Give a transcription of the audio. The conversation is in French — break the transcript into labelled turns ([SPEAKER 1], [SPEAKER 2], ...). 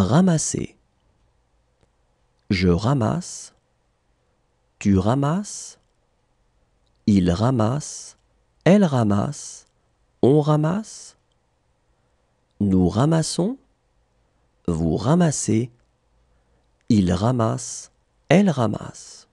[SPEAKER 1] Ramasser. Je ramasse. Tu ramasses. Il ramasse. Elle ramasse. On ramasse. Nous ramassons. Vous ramassez. Il ramasse. Elle ramasse.